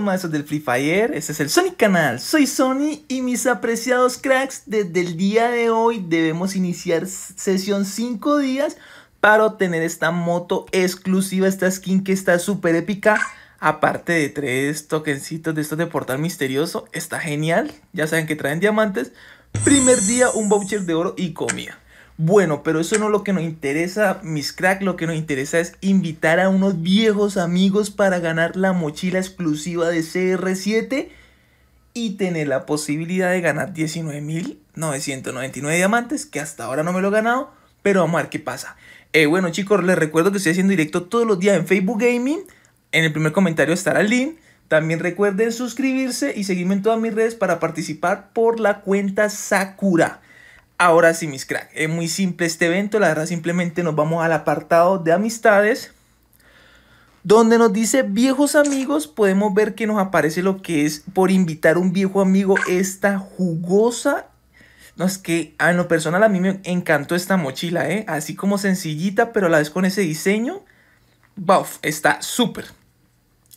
maestros del Free Fire, este es el Sony Canal, soy Sony y mis apreciados cracks, desde el día de hoy debemos iniciar sesión 5 días para obtener esta moto exclusiva, esta skin que está súper épica, aparte de tres toquencitos de estos de portal misterioso, está genial, ya saben que traen diamantes, primer día un voucher de oro y comida. Bueno, pero eso no es lo que nos interesa, mis crack. Lo que nos interesa es invitar a unos viejos amigos para ganar la mochila exclusiva de CR7 y tener la posibilidad de ganar 19.999 diamantes, que hasta ahora no me lo he ganado, pero vamos a ver qué pasa. Eh, bueno, chicos, les recuerdo que estoy haciendo directo todos los días en Facebook Gaming. En el primer comentario estará el link. También recuerden suscribirse y seguirme en todas mis redes para participar por la cuenta Sakura. Ahora sí, mis crack, es muy simple este evento, la verdad simplemente nos vamos al apartado de amistades, donde nos dice viejos amigos, podemos ver que nos aparece lo que es por invitar un viejo amigo esta jugosa no, es que a ah, lo personal a mí me encantó esta mochila, eh, Así como sencillita, pero a la vez con ese diseño, buff, está súper.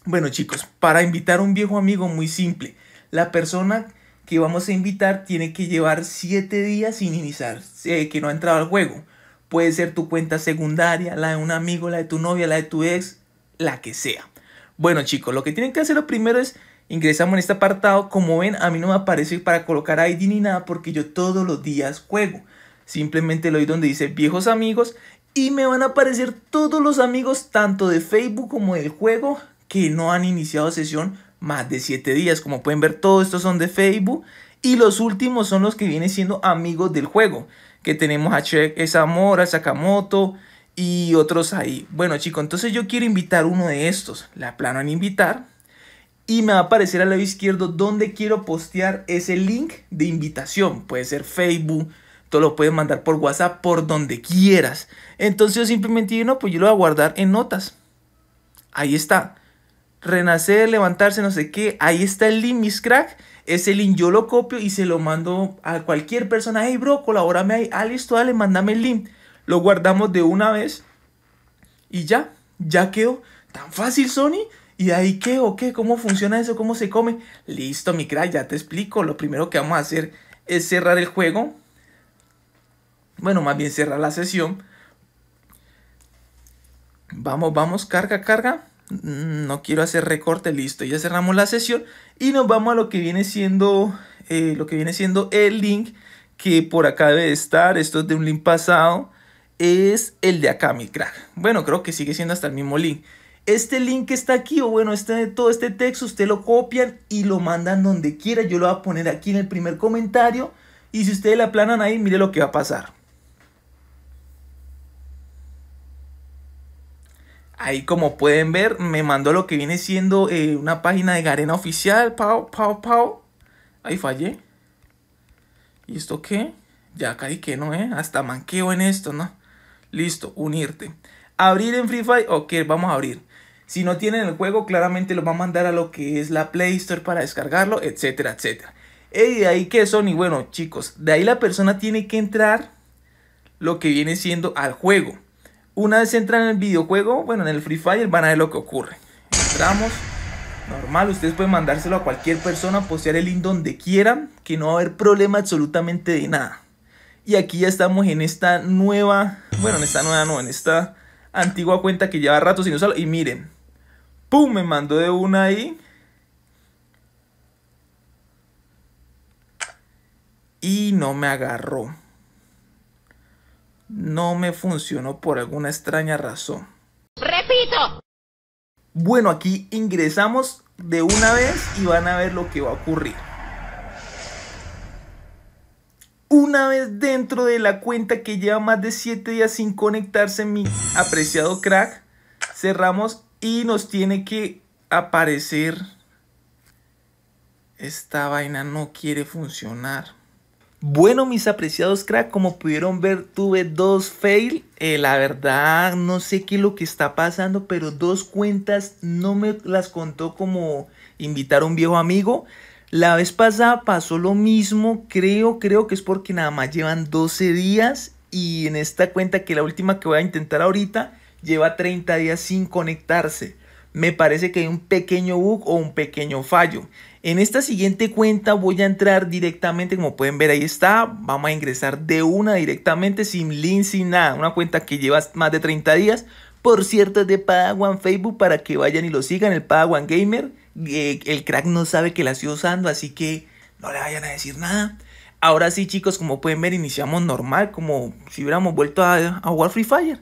Bueno chicos, para invitar un viejo amigo muy simple, la persona que vamos a invitar tiene que llevar 7 días sin iniciar, eh, que no ha entrado al juego. Puede ser tu cuenta secundaria, la de un amigo, la de tu novia, la de tu ex, la que sea. Bueno chicos, lo que tienen que hacer lo primero es ingresamos en este apartado. Como ven, a mí no me aparece para colocar ID ni nada porque yo todos los días juego. Simplemente lo doy donde dice viejos amigos y me van a aparecer todos los amigos tanto de Facebook como del juego que no han iniciado sesión más de 7 días. Como pueden ver, todos estos son de Facebook. Y los últimos son los que vienen siendo amigos del juego. Que tenemos a Shrek Zamora, Sakamoto y otros ahí. Bueno chicos, entonces yo quiero invitar uno de estos. La plano en invitar. Y me va a aparecer al lado izquierdo donde quiero postear ese link de invitación. Puede ser Facebook, tú lo puedes mandar por WhatsApp, por donde quieras. Entonces yo simplemente digo, no, pues yo lo voy a guardar en notas. Ahí está renacer, levantarse, no sé qué. Ahí está el link, mis crack. Ese link yo lo copio y se lo mando a cualquier persona. Hey, bro, colabórame ahí. Ah, listo, dale, mándame el link. Lo guardamos de una vez. Y ya, ya quedó. Tan fácil, Sony. ¿Y ahí qué o qué? ¿Cómo funciona eso? ¿Cómo se come? Listo, mi crack, ya te explico. Lo primero que vamos a hacer es cerrar el juego. Bueno, más bien cerrar la sesión. Vamos, vamos, carga, carga. Mm, no quiero hacer recorte, listo, ya cerramos la sesión y nos vamos a lo que viene siendo, eh, lo que viene siendo el link que por acá debe estar, esto es de un link pasado, es el de acá, mi crack. Bueno, creo que sigue siendo hasta el mismo link. Este link que está aquí, o bueno, este, todo este texto, usted lo copian y lo mandan donde quiera. Yo lo voy a poner aquí en el primer comentario. Y si ustedes la planan ahí, mire lo que va a pasar. Ahí como pueden ver, me mandó lo que viene siendo eh, una página de Garena oficial. Pau, pau, pau. Ahí fallé. ¿Y esto qué? Ya que no, ¿eh? Hasta manqueo en esto, ¿no? Listo, unirte. Abrir en Free Fire. Ok, vamos a abrir. Si no tienen el juego, claramente lo va a mandar a lo que es la Play Store para descargarlo, etcétera, etcétera. Y de ahí que son, y bueno, chicos, de ahí la persona tiene que entrar lo que viene siendo al juego. Una vez entran en el videojuego, bueno, en el Free Fire, van a ver lo que ocurre. Entramos, normal, ustedes pueden mandárselo a cualquier persona, postear el link donde quieran, que no va a haber problema absolutamente de nada. Y aquí ya estamos en esta nueva, bueno, en esta nueva no, en esta antigua cuenta que lleva rato sin usarlo. Y miren, ¡pum! Me mandó de una ahí. Y no me agarró no me funcionó por alguna extraña razón. Repito. Bueno, aquí ingresamos de una vez y van a ver lo que va a ocurrir. Una vez dentro de la cuenta que lleva más de 7 días sin conectarse mi apreciado crack, cerramos y nos tiene que aparecer esta vaina no quiere funcionar. Bueno, mis apreciados crack, como pudieron ver, tuve dos fail. Eh, la verdad, no sé qué es lo que está pasando, pero dos cuentas no me las contó como invitar a un viejo amigo. La vez pasada pasó lo mismo, creo, creo que es porque nada más llevan 12 días y en esta cuenta que la última que voy a intentar ahorita lleva 30 días sin conectarse me parece que hay un pequeño bug o un pequeño fallo. En esta siguiente cuenta voy a entrar directamente, como pueden ver ahí está, vamos a ingresar de una directamente sin link, sin nada, una cuenta que lleva más de 30 días. Por cierto, es de Padawan Facebook para que vayan y lo sigan, el Padawan Gamer. Eh, el crack no sabe que la estoy usando, así que no le vayan a decir nada. Ahora sí, chicos, como pueden ver, iniciamos normal, como si hubiéramos vuelto a, a jugar Free Fire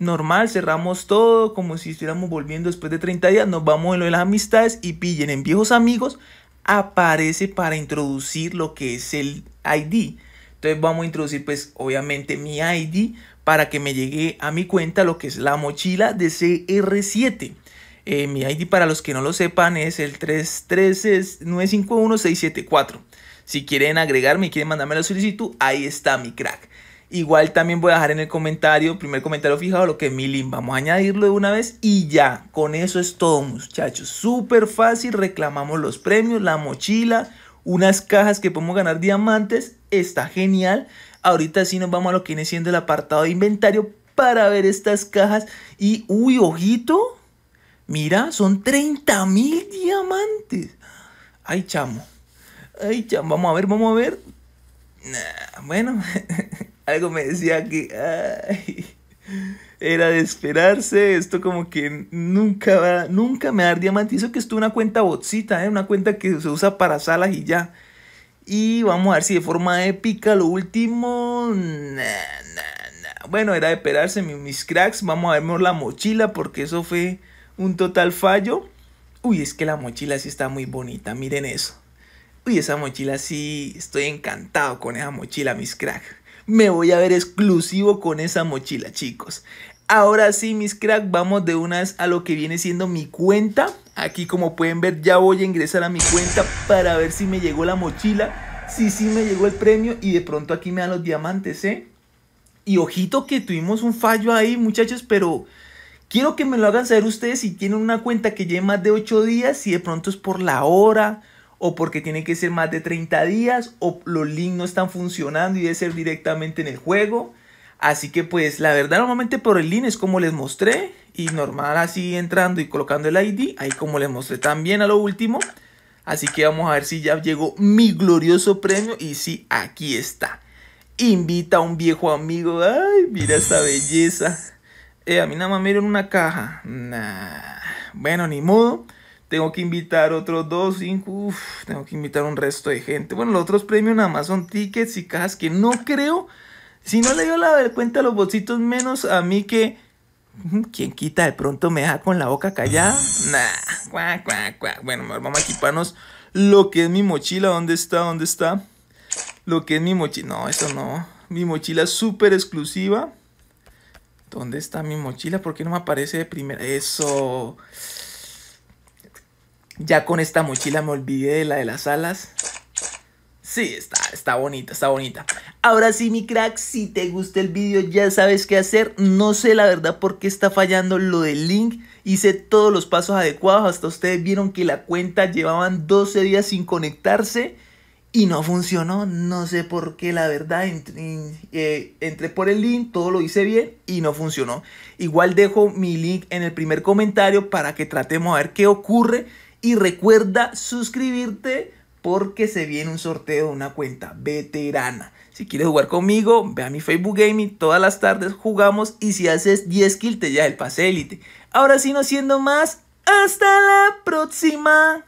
normal, cerramos todo como si estuviéramos volviendo después de 30 días, nos vamos en lo de las amistades y pillen en viejos amigos, aparece para introducir lo que es el ID. Entonces vamos a introducir pues obviamente mi ID para que me llegue a mi cuenta lo que es la mochila de CR7. Eh, mi ID para los que no lo sepan es el 313-951-674. Si quieren agregarme y quieren mandarme la solicitud, ahí está mi crack. Igual también voy a dejar en el comentario, primer comentario fijado, lo que es Vamos a añadirlo de una vez y ya. Con eso es todo, muchachos. Súper fácil. Reclamamos los premios, la mochila, unas cajas que podemos ganar diamantes. Está genial. Ahorita sí nos vamos a lo que viene siendo el apartado de inventario para ver estas cajas. Y, uy, ojito. Mira, son 30 mil diamantes. Ay, chamo. Ay, chamo. Vamos a ver, vamos a ver. bueno. algo me decía que era de esperarse. Esto como que nunca va, nunca me va a dar diamante. que esto es una cuenta botcita, ¿eh? una cuenta que se usa para salas y ya. Y vamos a ver si de forma épica lo último. Bueno, era de esperarse mis cracks. Vamos a ver la mochila porque eso fue un total fallo. Uy, es que la mochila sí está muy bonita. Miren eso. Uy, esa mochila sí. Estoy encantado con esa mochila, mis cracks me voy a ver exclusivo con esa mochila, chicos. Ahora sí, mis crack, vamos de unas a lo que viene siendo mi cuenta. Aquí como pueden ver ya voy a ingresar a mi cuenta para ver si me llegó la mochila. Si sí, me llegó el premio y de pronto aquí me dan los diamantes, ¿eh? Y ojito que tuvimos un fallo ahí, muchachos, pero quiero que me lo hagan saber ustedes si tienen una cuenta que lleve más de 8 días, si de pronto es por la hora o porque tiene que ser más de 30 días, o los links no están funcionando y debe ser directamente en el juego. Así que pues la verdad normalmente por el link es como les mostré y normal así entrando y colocando el ID, ahí como les mostré también a lo último. Así que vamos a ver si ya llegó mi glorioso premio y sí, aquí está. Invita a un viejo amigo. Ay, mira esta belleza. Eh, a mí nada más me dieron una caja. Nah. Bueno, ni modo. Tengo que invitar otros dos, cinco, tengo que invitar un resto de gente. Bueno, los otros premios nada más son tickets y cajas que no creo. Si no le dio la cuenta a los bolsitos, menos a mí que. ¿Quién quita? De pronto me deja con la boca callada. Nah, cuac cuac cuac. Bueno, vamos a equiparnos lo que es mi mochila. ¿Dónde está? ¿Dónde está? Lo que es mi mochila. No, eso no. Mi mochila súper exclusiva. ¿Dónde está mi mochila? ¿Por qué no me aparece de primera? Eso. Ya con esta mochila me olvidé de la de las alas. Sí, está, está bonita, está bonita. Ahora sí, mi crack, si te gusta el vídeo ya sabes qué hacer. No sé la verdad por qué está fallando lo del link. Hice todos los pasos adecuados. Hasta ustedes vieron que la cuenta llevaban 12 días sin conectarse. Y no funcionó, no sé por qué, la verdad, eh, entré, por el link, todo lo hice bien y no funcionó. Igual dejo mi link en el primer comentario para que tratemos a ver qué ocurre y recuerda suscribirte porque se viene un sorteo de una cuenta veterana. Si quieres jugar conmigo, ve a mi Facebook Gaming, todas las tardes jugamos y si haces 10 kills te llevas el pase élite. Ahora sí, no siendo más, hasta la próxima.